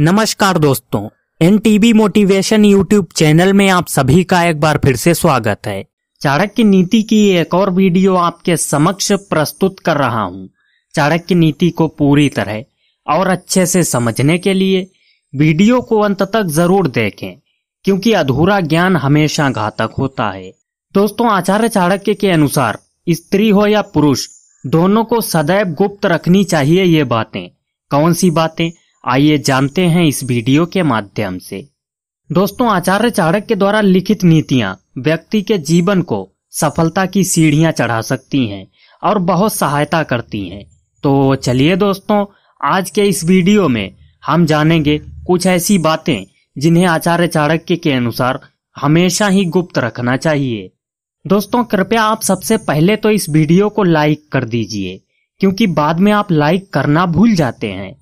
नमस्कार दोस्तों N TV motivation YouTube channel में आप सभी का एक बार फिर से स्वागत है चाणक्य नीति की एक और वीडियो आपके समक्ष प्रस्तुत कर रहा हूँ चाणक्य नीति को पूरी तरह और अच्छे से समझने के लिए वीडियो को अंत तक जरूर देखें क्योंकि अधूरा ज्ञान हमेशा घातक होता है दोस्तों आचार्य चाणक्य के अनुसार स्त्री हो या पुरुष दोनों को सदैव गुप्त रखनी चाहिए ये बातें कौन सी बातें आइए जानते हैं इस वीडियो के माध्यम से दोस्तों आचार्य चाणक्य के द्वारा लिखित नीतियां व्यक्ति के जीवन को सफलता की सीढ़ियाँ चढ़ा सकती हैं और बहुत सहायता करती हैं तो चलिए दोस्तों आज के इस वीडियो में हम जानेंगे कुछ ऐसी बातें जिन्हें आचार्य चाणक्य के अनुसार हमेशा ही गुप्त रखना चाहिए दोस्तों कृपया आप सबसे पहले तो इस वीडियो को लाइक कर दीजिए क्योंकि बाद में आप लाइक करना भूल जाते हैं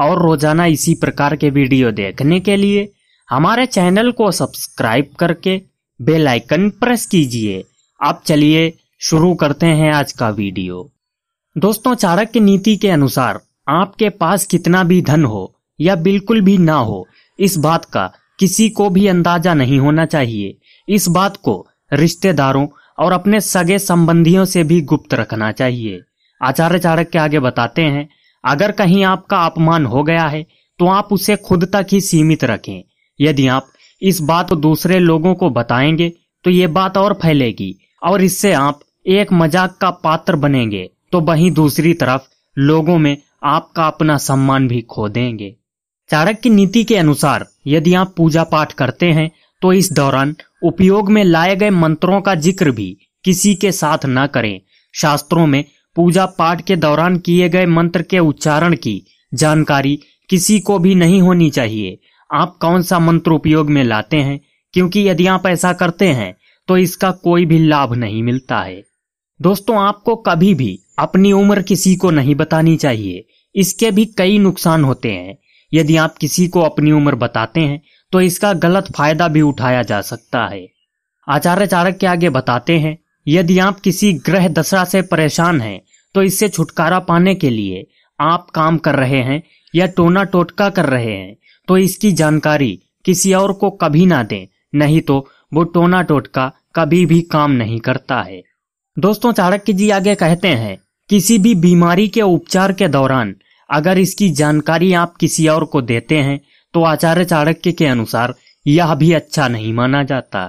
और रोजाना इसी प्रकार के वीडियो देखने के लिए हमारे चैनल को सब्सक्राइब करके बेल आइकन प्रेस कीजिए आप चलिए शुरू करते हैं आज का वीडियो दोस्तों चाणक्य नीति के अनुसार आपके पास कितना भी धन हो या बिल्कुल भी ना हो इस बात का किसी को भी अंदाजा नहीं होना चाहिए इस बात को रिश्तेदारों और अपने सगे संबंधियों से भी गुप्त रखना चाहिए आचार्य चाणक्य आगे बताते हैं अगर कहीं आपका अपमान हो गया है तो आप उसे खुद तक ही सीमित रखें यदि आप इस बात को दूसरे लोगों को बताएंगे तो ये बात और फैलेगी और इससे आप एक मजाक का पात्र बनेंगे तो वहीं दूसरी तरफ लोगों में आपका अपना सम्मान भी खो देंगे चारक की नीति के अनुसार यदि आप पूजा पाठ करते हैं तो इस दौरान उपयोग में लाए गए मंत्रों का जिक्र भी किसी के साथ न करें शास्त्रों में पूजा पाठ के दौरान किए गए मंत्र के उच्चारण की जानकारी किसी को भी नहीं होनी चाहिए आप कौन सा मंत्र उपयोग में लाते हैं क्योंकि यदि आप ऐसा करते हैं तो इसका कोई भी लाभ नहीं मिलता है दोस्तों आपको कभी भी अपनी उम्र किसी को नहीं बतानी चाहिए इसके भी कई नुकसान होते हैं यदि आप किसी को अपनी उम्र बताते हैं तो इसका गलत फायदा भी उठाया जा सकता है आचार्य चारक के आगे बताते हैं यदि आप किसी ग्रह दशा से परेशान हैं तो इससे छुटकारा पाने के लिए आप काम कर रहे हैं या टोना टोटका कर रहे हैं तो इसकी जानकारी किसी और को कभी ना दें नहीं तो वो टोना टोटका कभी भी काम नहीं करता है दोस्तों चाणक्य जी आगे कहते हैं किसी भी बीमारी के उपचार के दौरान अगर इसकी जानकारी आप किसी और को देते हैं तो आचार्य चाणक्य के अनुसार यह भी अच्छा नहीं माना जाता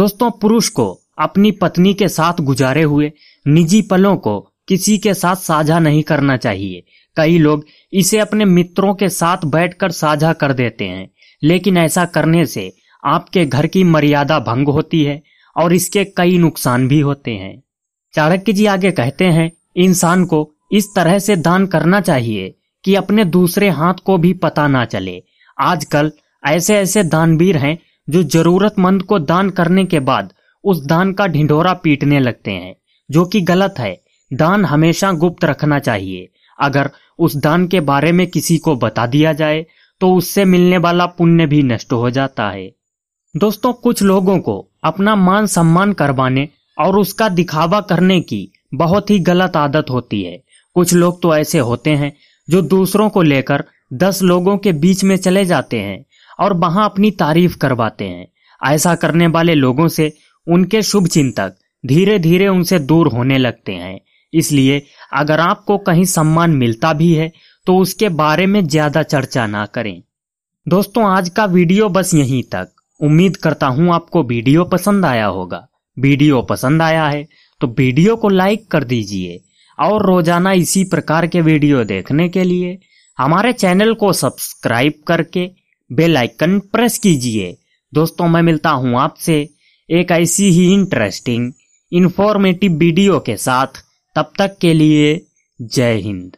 दोस्तों पुरुष को अपनी पत्नी के साथ गुजारे हुए निजी पलों को किसी के साथ साझा नहीं करना चाहिए कई लोग इसे अपने मित्रों के साथ बैठकर साझा कर देते हैं लेकिन ऐसा करने से आपके घर की मर्यादा भंग होती है और इसके कई नुकसान भी होते हैं चाणक्य जी आगे कहते हैं इंसान को इस तरह से दान करना चाहिए कि अपने दूसरे हाथ को भी पता ना चले आजकल ऐसे ऐसे दानवीर हैं जो जरूरतमंद को दान करने के बाद उस दान का ढिंढोरा पीटने लगते हैं जो कि गलत है दान हमेशा गुप्त रखना चाहिए अगर उस दान के बारे में किसी को बता दिया जाए तो उससे मिलने वाला पुण्य भी नष्ट हो जाता है दोस्तों कुछ लोगों को अपना मान सम्मान करवाने और उसका दिखावा करने की बहुत ही गलत आदत होती है कुछ लोग तो ऐसे होते हैं जो दूसरों को लेकर दस लोगों के बीच में चले जाते हैं और वहां अपनी तारीफ करवाते हैं ऐसा करने वाले लोगों से उनके शुभ चिंतक धीरे धीरे उनसे दूर होने लगते हैं इसलिए अगर आपको कहीं सम्मान मिलता भी है तो उसके बारे में ज्यादा चर्चा ना करें दोस्तों आज का वीडियो बस यहीं तक उम्मीद करता हूं आपको वीडियो पसंद आया होगा वीडियो पसंद आया है तो वीडियो को लाइक कर दीजिए और रोजाना इसी प्रकार के वीडियो देखने के लिए हमारे चैनल को सब्सक्राइब करके बेल आइकन प्रेस कीजिए दोस्तों मैं मिलता हूं आपसे एक ऐसी ही इंटरेस्टिंग इन्फॉर्मेटिव वीडियो के साथ तब तक के लिए जय हिंद